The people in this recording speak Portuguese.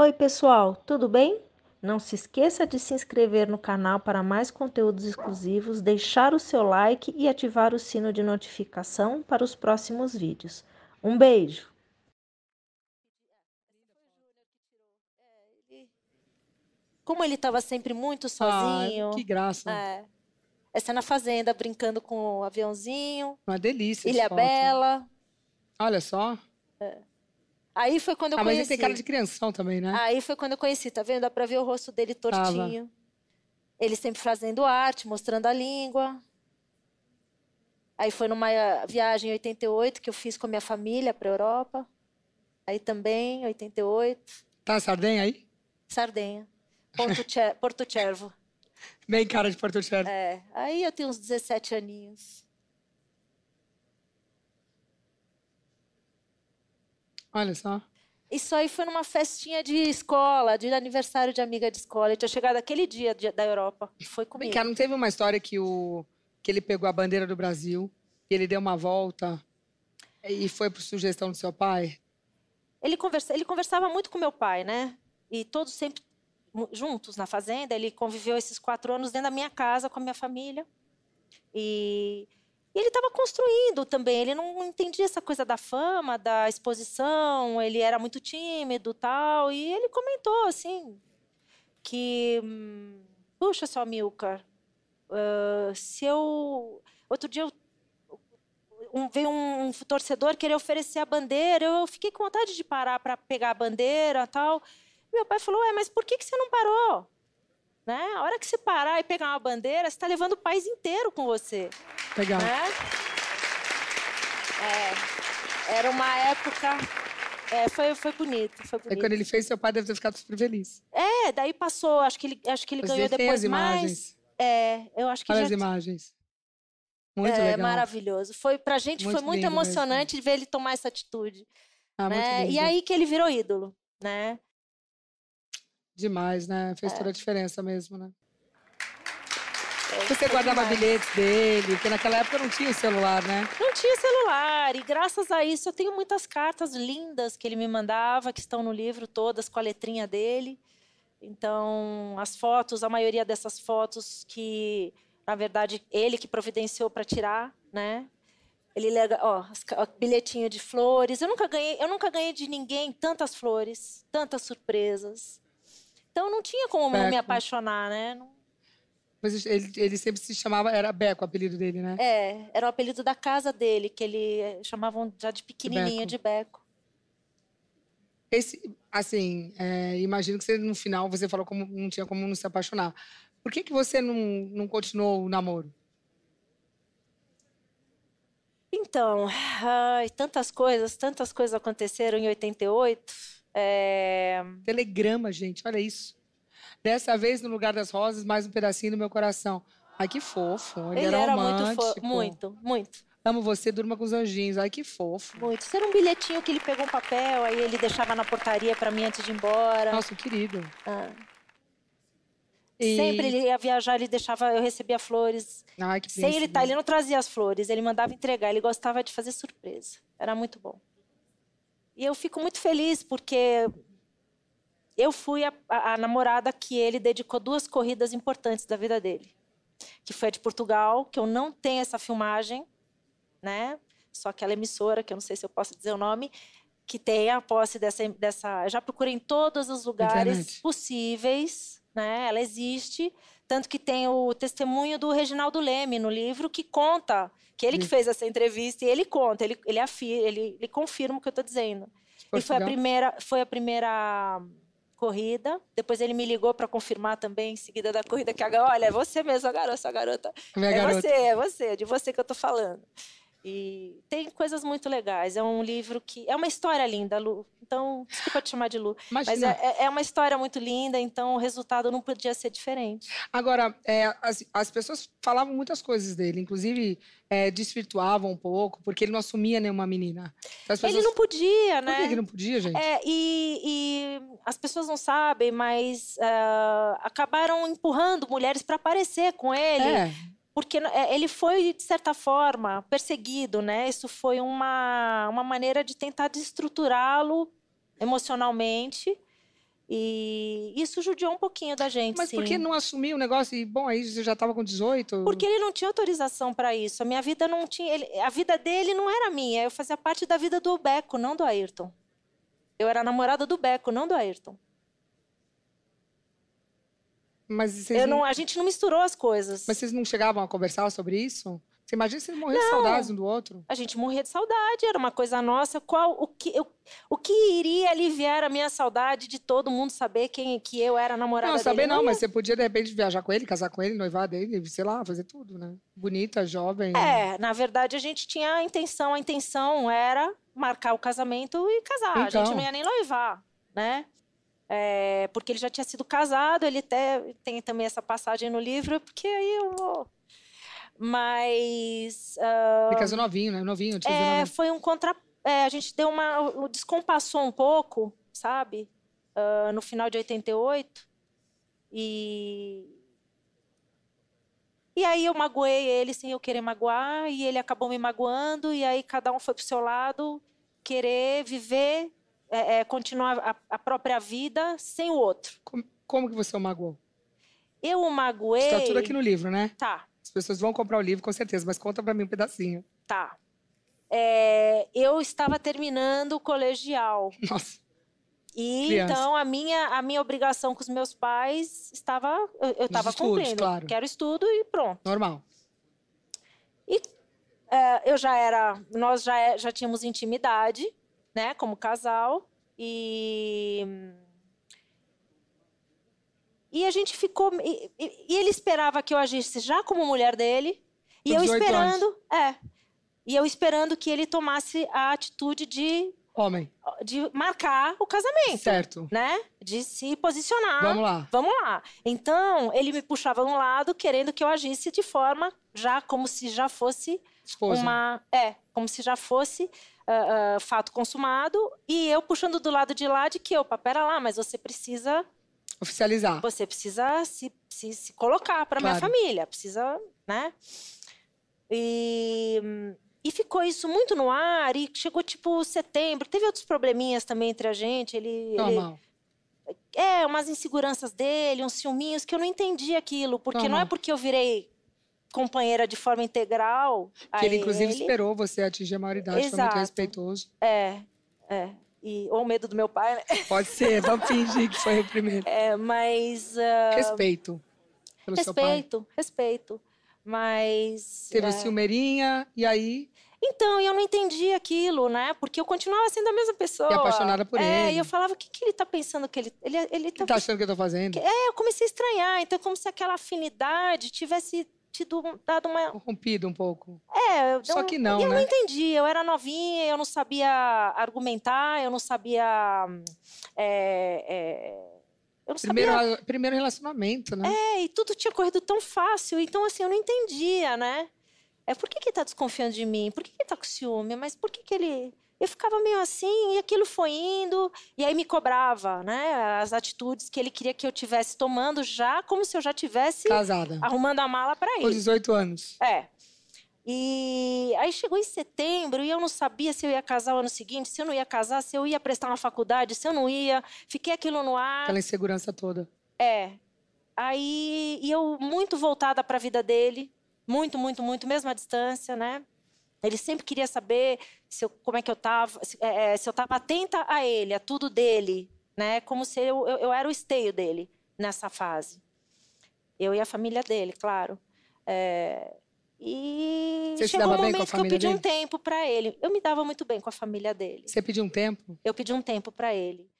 Oi, pessoal, tudo bem? Não se esqueça de se inscrever no canal para mais conteúdos exclusivos, deixar o seu like e ativar o sino de notificação para os próximos vídeos. Um beijo! Como ele estava sempre muito ah, sozinho. Ah, que graça. É. Essa é na fazenda, brincando com o aviãozinho. Uma delícia. Ilha Bela. Olha só. É. Aí foi quando eu ah, conheci. Ah, mas ele tem cara de crianção também, né? Aí foi quando eu conheci, tá vendo? Dá pra ver o rosto dele tortinho. Tava. Ele sempre fazendo arte, mostrando a língua. Aí foi numa viagem em 88 que eu fiz com a minha família para Europa. Aí também, 88. Tá Sardenha aí? Sardenha. Porto Cervo. Bem cara de Porto Cervo. É. Aí eu tenho uns 17 aninhos. Olha só. Isso aí foi numa festinha de escola, de aniversário de amiga de escola. Ele tinha chegado aquele dia da Europa. Foi comigo. Vem não teve uma história que, o, que ele pegou a bandeira do Brasil e ele deu uma volta e foi por sugestão do seu pai? Ele, conversa, ele conversava muito com meu pai, né? E todos sempre juntos na fazenda. Ele conviveu esses quatro anos dentro da minha casa com a minha família. E e ele estava construindo também, ele não entendia essa coisa da fama, da exposição, ele era muito tímido tal. E ele comentou assim: que. Puxa, só Milka, uh, se eu. Outro dia eu um, veio um, um, torcedor querer oferecer a bandeira. Eu, eu fiquei com vontade de parar para pegar a bandeira tal. Meu pai falou: Ué, mas por que, que você não parou? Né? A hora que você parar e pegar uma bandeira, você está levando o país inteiro com você. Legal. Né? É, era uma época. É, foi, foi bonito, foi bonito. É quando ele fez, seu pai deve ter ficado super feliz. É, daí passou, acho que ele, acho que ele ganhou depois mais. É, eu acho que Olha já... as imagens. Muito é, legal. maravilhoso. Foi, pra gente muito foi muito emocionante mesmo. ver ele tomar essa atitude. Ah, né? muito lindo. e aí que ele virou ídolo, né? Demais, né? Fez é. toda a é. diferença mesmo, né? É Você guardava bilhetes dele, porque naquela época não tinha celular, né? Não tinha celular, e graças a isso eu tenho muitas cartas lindas que ele me mandava, que estão no livro todas com a letrinha dele. Então, as fotos, a maioria dessas fotos que, na verdade, ele que providenciou para tirar, né? Ele lega, ó, bilhetinho de flores. Eu nunca ganhei, eu nunca ganhei de ninguém tantas flores, tantas surpresas. Então não tinha como Beco. não me apaixonar, né? Não... Mas ele, ele sempre se chamava, era Beco o apelido dele, né? É, era o apelido da casa dele, que ele eh, chamavam já de pequenininha de Beco. De Beco. Esse, assim, é, imagino que você, no final você falou como não tinha como não se apaixonar. Por que, que você não, não continuou o namoro? Então, ai, tantas coisas, tantas coisas aconteceram em 88 é... Telegrama, gente, olha isso. Dessa vez, no lugar das rosas, mais um pedacinho do meu coração. Ai, que fofo. Ele, Ele era, era muito fofo. Muito, muito. Amo você, durma com os anjinhos. Ai, que fofo. Muito. Isso era um bilhetinho que ele pegou um papel, aí ele deixava na portaria para mim antes de ir embora. Nossa, querido. Ah. E... Sempre ele ia viajar, ele deixava, eu recebia flores. Ai, que Sem príncipe. ele tá, ele não trazia as flores, ele mandava entregar, ele gostava de fazer surpresa. Era muito bom. E eu fico muito feliz porque eu fui a, a, a, namorada que ele dedicou duas corridas importantes da vida dele. Que foi a de Portugal, que eu não tenho essa filmagem, né? Só aquela emissora, que eu não sei se eu posso dizer o nome, que tem a posse dessa. dessa já procurei em todos os lugares Internet. possíveis né? Ela existe, tanto que tem o testemunho do Reginaldo Leme no livro que conta, que ele que fez essa entrevista e ele conta, ele ele, afirma, ele, ele confirma o que eu estou dizendo. E foi a primeira, foi a primeira corrida. Depois ele me ligou para confirmar também em seguida da corrida que olha, é você mesmo, a garota, a garota. Minha é garota. você, é você, é de você que eu estou falando. E tem coisas muito legais. É um livro que. É uma história linda, Lu. Então, desculpa te chamar de Lu. Imagina. Mas é, é, é uma história muito linda, então o resultado não podia ser diferente. Agora, é, as, as pessoas falavam muitas coisas dele, inclusive é, desvirtuavam um pouco, porque ele não assumia nenhuma menina. Então, pessoas... Ele não podia, né? Por que ele né? não podia, gente? É, e, e as pessoas não sabem, mas uh, acabaram empurrando mulheres para aparecer com ele. É porque é, ele foi de certa forma perseguido, né? Isso foi uma uma maneira de tentar destruturá lo emocionalmente. E isso judiou um pouquinho da gente. Mas sim. por que não assumir o negócio e, bom, aí você já estava com 18? Porque ele não tinha autorização para isso. A minha vida não tinha. Ele, a vida dele não era minha. Eu fazia parte da vida do Beco, não do Ayrton. Eu era namorada do Beco, não do Ayrton. Mas vocês eu não, a gente não misturou as coisas. Mas vocês não chegavam a conversar sobre isso? Você imagina se morrer de saudade um do outro? A gente morria de saudade, era uma coisa nossa. Qual o que eu, o que iria aliviar a minha saudade de todo mundo saber quem que eu era namorada não, Saber não, não mas você podia de repente viajar com ele, casar com ele, noivar dele, sei lá, fazer tudo, né? Bonita, jovem. É, na verdade a gente tinha a intenção, a intenção era marcar o casamento e casar. Então, a gente então. não ia nem noivar, né? É, porque ele já tinha sido casado, ele até tem também essa passagem no livro, porque aí eu vou. Mas. Uh, ele ah, casou novinho, né? Novinho, é, Foi um contra. É, a gente deu uma. Descompassou um pouco, sabe? Uh, no final de 88. E. E aí eu magoei ele sem eu querer magoar, e ele acabou me magoando, e aí cada um foi pro seu lado, querer viver é, é, continuar a, a, própria vida sem o outro. Como, como que você o magoou? Eu o magoei. Está tudo aqui no livro, né? Tá. As pessoas vão comprar o livro com certeza, mas conta para mim um pedacinho. Tá. É, eu estava terminando o colegial. Nossa. E Criança. então a minha, a minha obrigação com os meus pais estava. Eu estava cumprindo. Claro. Quero estudo e pronto. Normal. E é, eu já era. Nós já, já tínhamos intimidade né, como casal. E e a gente ficou. E, e, ele esperava que eu agisse já como mulher dele. E eu esperando. Anos. É. E eu esperando que ele tomasse a atitude de. Homem. De marcar o casamento. Certo. Né? De se posicionar. Vamos lá. Vamos lá. Então, ele me puxava de um lado, querendo que eu agisse de forma já como se já fosse Esposa. uma. É, como se já fosse uh, fato consumado, e eu puxando do lado de lá de que, opa, pera lá, mas você precisa... Oficializar. Você precisa se, se, se colocar para claro. minha família, precisa, né? E, e ficou isso muito no ar, e chegou tipo setembro, teve outros probleminhas também entre a gente, ele... Normal. Ele, é, umas inseguranças dele, uns ciúminhos, que eu não entendi aquilo, porque não é porque eu virei companheira de forma integral. Que ele, inclusive, ele... esperou você atingir a maioridade, Exato. foi muito respeitoso. É, é. E, ou medo do meu pai, né? Pode ser, vamos fingir que foi o primeiro. É, mas. Uh... Respeito. Pelo respeito, respeito. Mas. Teve é... ciumeirinha, e aí. Então, eu não entendi aquilo, né? Porque eu continuava sendo a mesma pessoa. E apaixonada por é, ele. É, e eu falava, o que, que ele tá pensando que ele... Ele, é, ele tá... ele tá achando que eu tô fazendo? É, eu comecei a estranhar. Então, é como se aquela afinidade tivesse tido dado uma. Corrompido um pouco. É, eu, só que não. Eu né? não entendi. Eu era novinha, eu não sabia argumentar, eu não sabia. É, é, eu não primeiro, sabia... primeiro relacionamento, né? É, e tudo tinha corrido tão fácil. Então, assim, eu não entendia, né? É por que, que ele tá desconfiando de mim? Por que, que ele tá com ciúme? Mas por que, que ele eu ficava meio assim, e aquilo foi indo, e aí me cobrava, né? As atitudes que ele queria que eu tivesse tomando já, como se eu já tivesse Casada. arrumando a mala para ele. Com 18 anos. É. E aí chegou em setembro e eu não sabia se eu ia casar o ano seguinte, se eu não ia casar, se eu ia prestar uma faculdade, se eu não ia. Fiquei aquilo no ar. Aquela insegurança toda. É. Aí, e eu muito voltada para a vida dele, muito, muito, muito, mesmo à distância, né? Ele sempre queria saber se eu, como é que eu estava, se, é, é, se, eu estava atenta a ele, a tudo dele, né? Como se eu, eu, eu, era o esteio dele nessa fase. Eu e a família dele, claro. É, e Você chegou um momento que eu pedi dele? um tempo para ele. Eu me dava muito bem com a família dele. Você pediu um tempo? Eu pedi um tempo para ele.